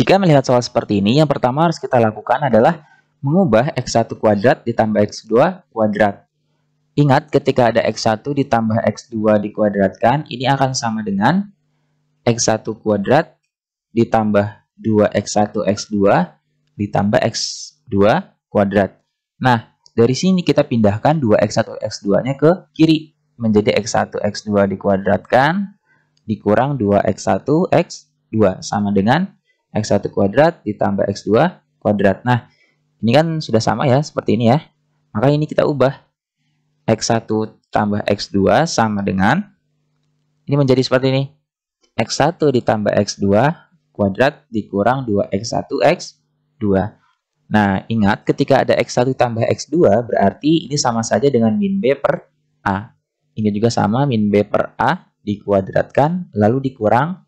Jika melihat soal seperti ini, yang pertama harus kita lakukan adalah mengubah X1 kuadrat ditambah X2 kuadrat. Ingat, ketika ada X1 ditambah X2 dikuadratkan, ini akan sama dengan X1 kuadrat ditambah 2X1 X2 ditambah X2 kuadrat. Nah, dari sini kita pindahkan 2X1 X2-nya ke kiri menjadi X1 X2 dikuadratkan dikurang 2X1 X2 sama dengan X1 kuadrat ditambah X2 kuadrat. Nah, ini kan sudah sama ya, seperti ini ya. Maka ini kita ubah. X1 tambah X2 sama dengan, ini menjadi seperti ini. X1 ditambah X2 kuadrat dikurang 2X1 X2. Nah, ingat ketika ada X1 tambah X2 berarti ini sama saja dengan min B per A. Ini juga sama min B per A dikuadratkan lalu dikurang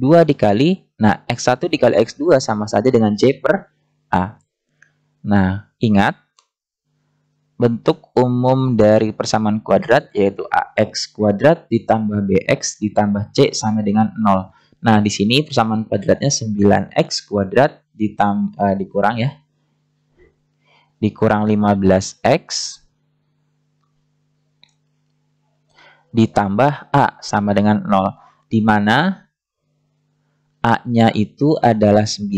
2 dikali, nah X1 dikali X2 sama saja dengan J per A. Nah, ingat, bentuk umum dari persamaan kuadrat yaitu AX kuadrat ditambah BX ditambah C sama dengan 0. Nah, di sini persamaan kuadratnya 9X kuadrat ditambah, eh, uh, dikurang ya. Dikurang 15X ditambah A sama dengan 0. Di mana A-nya itu adalah 9,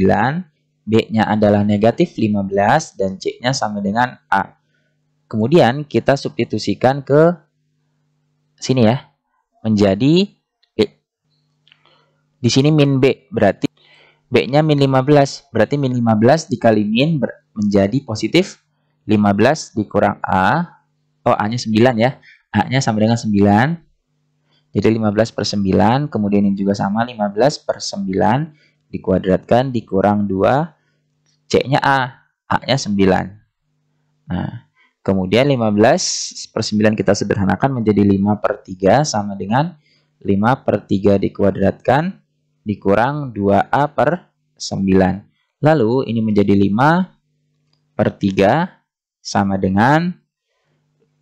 B-nya adalah negatif 15, dan C-nya sama dengan A. Kemudian kita substitusikan ke sini ya, menjadi B. Di sini min B, berarti B-nya min 15, berarti min 15 dikali min menjadi positif 15 dikurang A. Oh, A-nya 9 ya. A-nya sama dengan 9 jadi 15 per 9, kemudian ini juga sama 15 per 9 dikuadratkan dikurang 2, C-nya A, A-nya 9. Nah, kemudian 15 per 9 kita sederhanakan menjadi 5 per 3 sama dengan 5 per 3 dikuadratkan dikurang 2A per 9. Lalu ini menjadi 5 per 3 sama dengan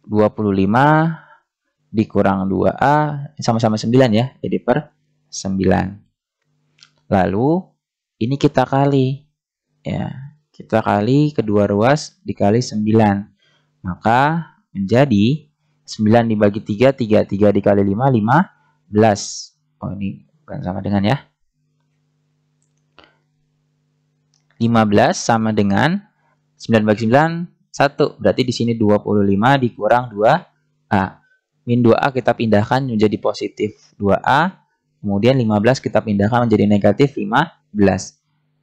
25 dikurang 2A sama-sama 9 ya. Jadi per 9. Lalu ini kita kali. Ya, kita kali kedua ruas dikali 9. Maka menjadi 9 dibagi 3, 3, 3 dikali 5, 15. Oh ini bukan sama dengan ya. 15 sama dengan 9 bagi 9, 1. Berarti di sini 25 dikurang 2A min 2A kita pindahkan menjadi positif 2A. Kemudian 15 kita pindahkan menjadi negatif 15.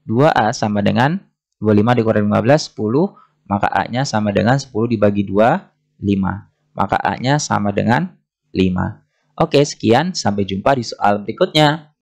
2A sama dengan 25 dikurang 15, 10. Maka A-nya sama dengan 10 dibagi 2, 5. Maka A-nya sama dengan 5. Oke, sekian. Sampai jumpa di soal berikutnya.